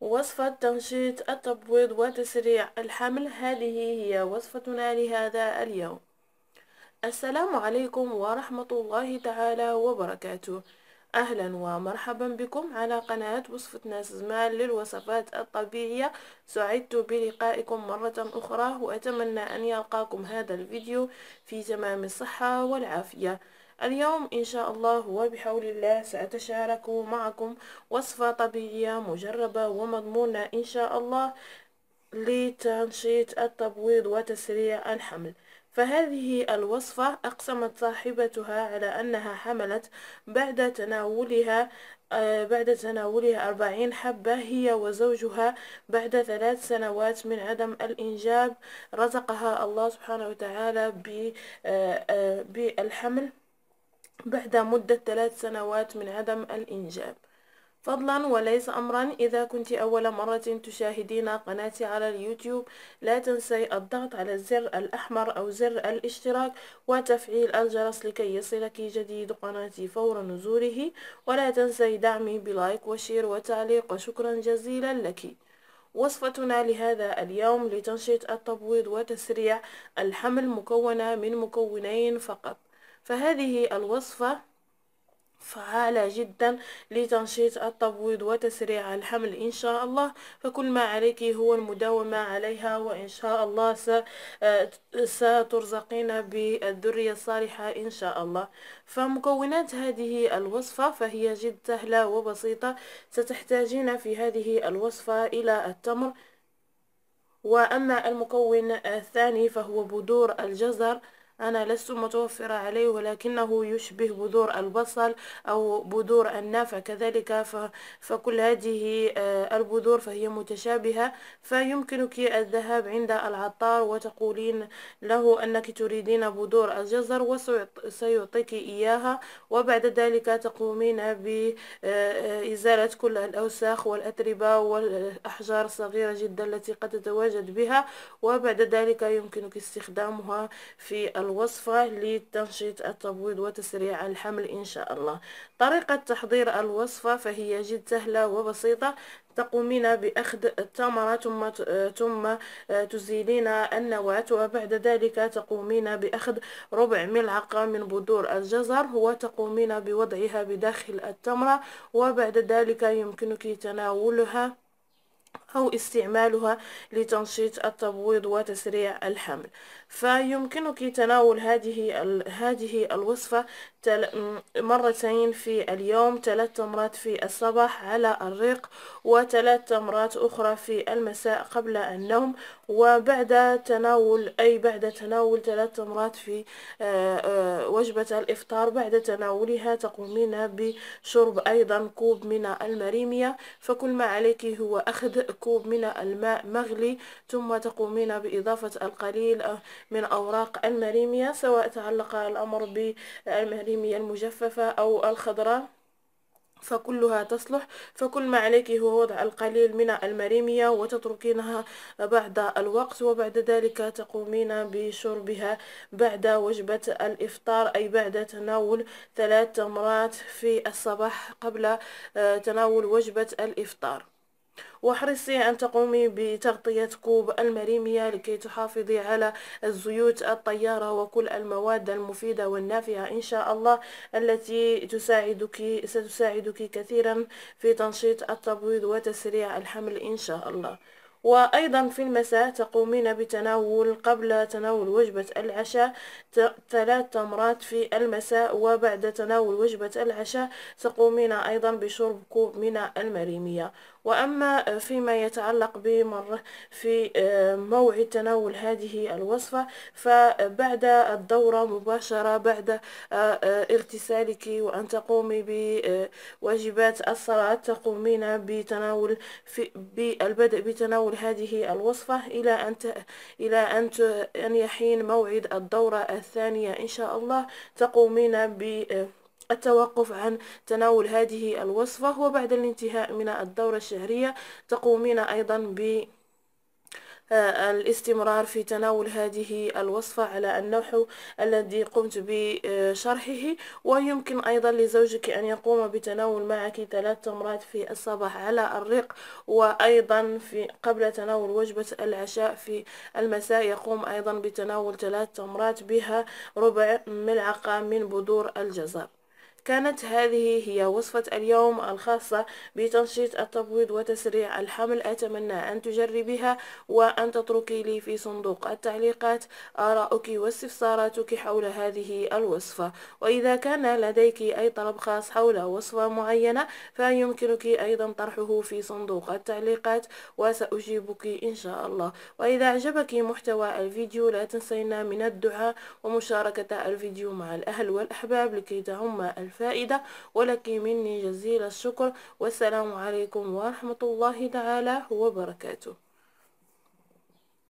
وصفة تنشيط التبويض وتسريع الحمل هذه هي وصفتنا لهذا اليوم السلام عليكم ورحمة الله تعالى وبركاته أهلا ومرحبا بكم على قناة وصفة زمان للوصفات الطبيعية سعدت بلقائكم مرة أخرى وأتمنى أن يلقاكم هذا الفيديو في تمام الصحة والعافية اليوم إن شاء الله وبحول الله سأتشارك معكم وصفة طبيعية مجربة ومضمونة إن شاء الله لتنشيط التبويض وتسريع الحمل فهذه الوصفة أقسمت صاحبتها على أنها حملت بعد تناولها آه، بعد تناولها أربعين حبة هي وزوجها بعد ثلاث سنوات من عدم الإنجاب رزقها الله سبحانه وتعالى آه، آه، بالحمل بعد مدة ثلاث سنوات من عدم الإنجاب فضلا وليس أمرا إذا كنت أول مرة تشاهدين قناتي على اليوتيوب لا تنسي الضغط على الزر الأحمر أو زر الاشتراك وتفعيل الجرس لكي يصلك جديد قناتي فور نزوله ولا تنسي دعمي بلايك وشير وتعليق وشكرا جزيلا لك وصفتنا لهذا اليوم لتنشيط التبويض وتسريع الحمل مكونة من مكونين فقط فهذه الوصفة فعالة جدا لتنشيط التبويض وتسريع الحمل إن شاء الله فكل ما عليك هو المداومة عليها وإن شاء الله آه، سترزقين بالذرية الصالحة إن شاء الله فمكونات هذه الوصفة فهي جد سهلة وبسيطة ستحتاجين في هذه الوصفة إلى التمر وأما المكون الثاني فهو بذور الجزر أنا لست متوفرة عليه ولكنه يشبه بذور البصل أو بذور النافع كذلك فكل هذه آه، البذور فهي متشابهة فيمكنك الذهاب عند العطار وتقولين له أنك تريدين بذور الجزر وسيعطيك إياها وبعد ذلك تقومين بإزالة آه، آه، كل الأوساخ والأتربة والأحجار الصغيرة جدا التي قد تتواجد بها وبعد ذلك يمكنك استخدامها في الوصفة لتنشيط التبويض وتسريع الحمل إن شاء الله طريقة تحضير الوصفة فهي جد سهلة وبسيطة تقومين بأخذ التمرة ثم ثم تزيلين النواة وبعد ذلك تقومين بأخذ ربع ملعقة من بذور الجزر وتقومين بوضعها بداخل التمرة وبعد ذلك يمكنك تناولها أو استعمالها لتنشيط التبويض وتسريع الحمل فيمكنك تناول هذه هذه الوصفة مرتين في اليوم ثلاث تمرات في الصباح على الريق وثلاث تمرات أخرى في المساء قبل النوم وبعد تناول أي بعد تناول ثلاث تمرات في آه، آه، وجبة الإفطار بعد تناولها تقومين بشرب أيضا كوب من المريمية فكل ما عليك هو أخذ كوب من الماء مغلي ثم تقومين بإضافة القليل من أوراق المريميا سواء تعلق الأمر بالمريمية المجففة أو الخضراء فكلها تصلح فكل ما عليك هو وضع القليل من المريمية وتتركينها بعد الوقت وبعد ذلك تقومين بشربها بعد وجبة الإفطار أي بعد تناول ثلاث تمرات في الصباح قبل آه، تناول وجبة الإفطار واحرصي أن تقومي بتغطية كوب المريمية لكي تحافظي على الزيوت الطيارة وكل المواد المفيدة والنافعة إن شاء الله التي تساعدك ستساعدك كثيرا في تنشيط التبويض وتسريع الحمل إن شاء الله وأيضا في المساء تقومين بتناول قبل تناول وجبة العشاء ثلاث تمرات في المساء وبعد تناول وجبة العشاء تقومين أيضا بشرب كوب من المريمية وأما فيما يتعلق بمر في آه، موعد تناول هذه الوصفة فبعد الدورة مباشرة بعد آه، آه، اغتسالك وأن تقومي بواجبات الصلاة تقومين بتناول في بالبدء بتناول هذه الوصفة إلى أن ت... إلى أن ت... أن يحين موعد الدورة الثانية إن شاء الله تقومين ب التوقف عن تناول هذه الوصفة وبعد الانتهاء من الدورة الشهرية تقومين أيضا ب الاستمرار في تناول هذه الوصفة على النحو الذي قمت بشرحه ويمكن أيضا لزوجك أن يقوم بتناول معك ثلاث تمرات في الصباح على الريق وأيضا في قبل تناول وجبة العشاء في المساء يقوم أيضا بتناول ثلاث تمرات بها ربع ملعقة من بذور الجزر كانت هذه هي وصفة اليوم الخاصة بتنشيط التبويض وتسريع الحمل أتمنى أن تجربيها وأن تتركي لي في صندوق التعليقات آراءك واستفساراتك حول هذه الوصفة وإذا كان لديك أي طلب خاص حول وصفة معينة فيمكنك أيضا طرحه في صندوق التعليقات وسأجيبك إن شاء الله وإذا أعجبك محتوى الفيديو لا تنسينا من الدعاء ومشاركة الفيديو مع الأهل والأحباب لكي تعم الفيديو الفائدة ولك مني جزيل الشكر والسلام عليكم ورحمة الله تعالى وبركاته